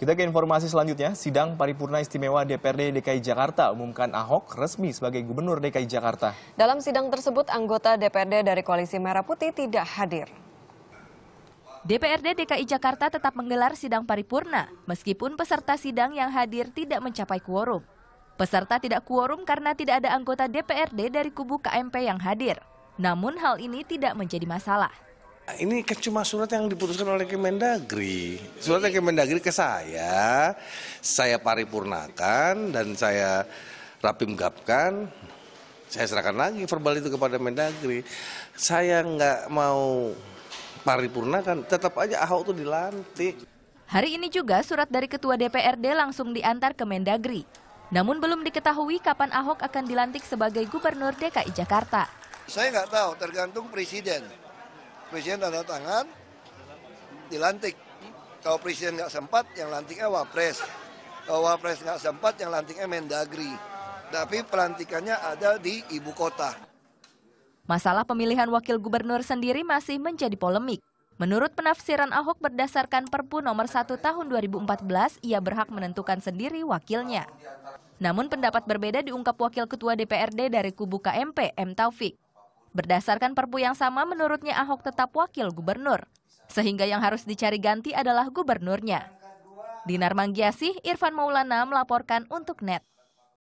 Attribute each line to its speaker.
Speaker 1: Kita ke informasi selanjutnya, sidang paripurna istimewa DPRD DKI Jakarta umumkan Ahok resmi sebagai Gubernur DKI Jakarta. Dalam sidang tersebut, anggota DPRD dari Koalisi Merah Putih tidak hadir. DPRD DKI Jakarta tetap menggelar sidang paripurna, meskipun peserta sidang yang hadir tidak mencapai kuorum. Peserta tidak kuorum karena tidak ada anggota DPRD dari kubu KMP yang hadir. Namun hal ini tidak menjadi masalah
Speaker 2: ini kan cuma surat yang diputuskan oleh Kemendagri. Surat yang Kemendagri ke saya, saya paripurnakan dan saya rapimgapkan, saya serahkan lagi verbal itu kepada Mendagri. Saya nggak mau paripurnakan, tetap aja Ahok itu dilantik.
Speaker 1: Hari ini juga surat dari Ketua DPRD langsung diantar ke Mendagri. Namun belum diketahui kapan Ahok akan dilantik sebagai Gubernur DKI Jakarta.
Speaker 3: Saya nggak tahu, tergantung Presiden Presiden tanda tangan, dilantik. Kalau Presiden nggak sempat, yang lantiknya Wapres. Kalau Wapres nggak sempat, yang lantiknya Mendagri. Tapi pelantikannya ada di ibu kota.
Speaker 1: Masalah pemilihan wakil gubernur sendiri masih menjadi polemik. Menurut penafsiran Ahok berdasarkan Perpu nomor 1 tahun 2014, ia berhak menentukan sendiri wakilnya. Namun pendapat berbeda diungkap Wakil Ketua DPRD dari kubu KMP, M. Taufik. Berdasarkan perpu yang sama, menurutnya Ahok tetap wakil gubernur. Sehingga yang harus dicari ganti adalah gubernurnya. Dinar Manggiasih, Irfan Maulana melaporkan untuk NET.